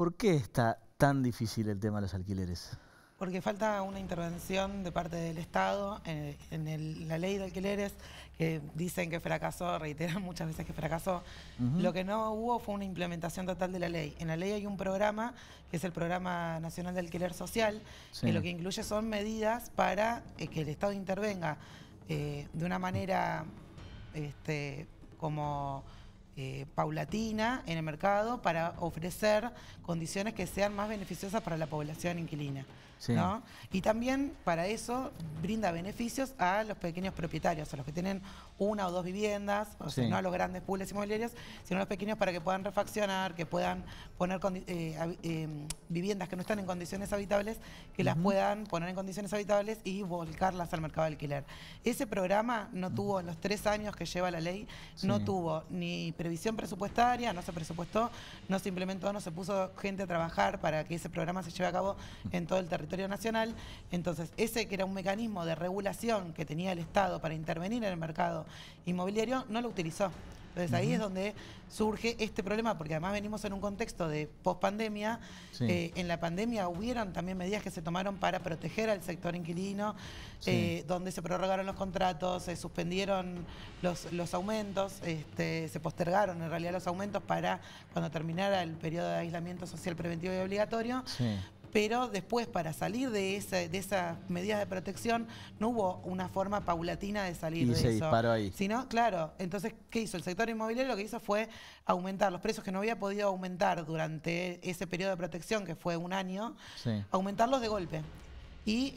¿Por qué está tan difícil el tema de los alquileres? Porque falta una intervención de parte del Estado eh, en, la ley de alquileres, que dicen que fracasó, reiteran muchas veces que fracasó. Lo que no hubo fue una implementación total de la ley. En la ley hay un programa, que es el Programa Nacional de Alquiler Social, que lo que incluye son medidas para eh, que el Estado intervenga eh, de una manera este, como eh, paulatina en el mercado para ofrecer condiciones que sean más beneficiosas para la población inquilina. ¿no? Y también para eso brinda beneficios a los pequeños propietarios, a los que tienen una o dos viviendas, o sea, no a los grandes y inmobiliarios, sino a los pequeños para que puedan refaccionar, que puedan poner eh, eh, viviendas que no están en condiciones habitables, que las puedan poner en condiciones habitables y volcarlas al mercado de alquiler. Ese programa no tuvo, en los tres años que lleva la ley, no tuvo ni previsión presupuestaria, no se presupuestó, no se implementó, no se puso gente a trabajar para que ese programa se lleve a cabo en todo el territorio nacional. Entonces, ese que era un mecanismo de regulación que tenía el Estado para intervenir en el mercado inmobiliario, no lo utilizó. Entonces ahí es donde surge este problema, porque además venimos en un contexto de pospandemia. Eh, en la pandemia hubieron también medidas que se tomaron para proteger al sector inquilino, eh, donde se prorrogaron los contratos, se suspendieron los, los aumentos, este, se postergaron en realidad los aumentos para cuando terminara el periodo de aislamiento social preventivo y obligatorio. Sí pero después para salir de, de esas medidas de protección no hubo una forma paulatina de salir y de se eso. disparó ahí. Sino, claro, entonces, ¿qué hizo? El sector inmobiliario lo que hizo fue aumentar los precios que no había podido aumentar durante ese periodo de protección, que fue un año, aumentarlos de golpe. Y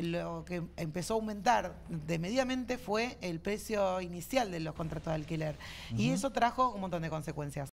lo que empezó a aumentar de mediamente fue el precio inicial de los contratos de alquiler. Y eso trajo un montón de consecuencias.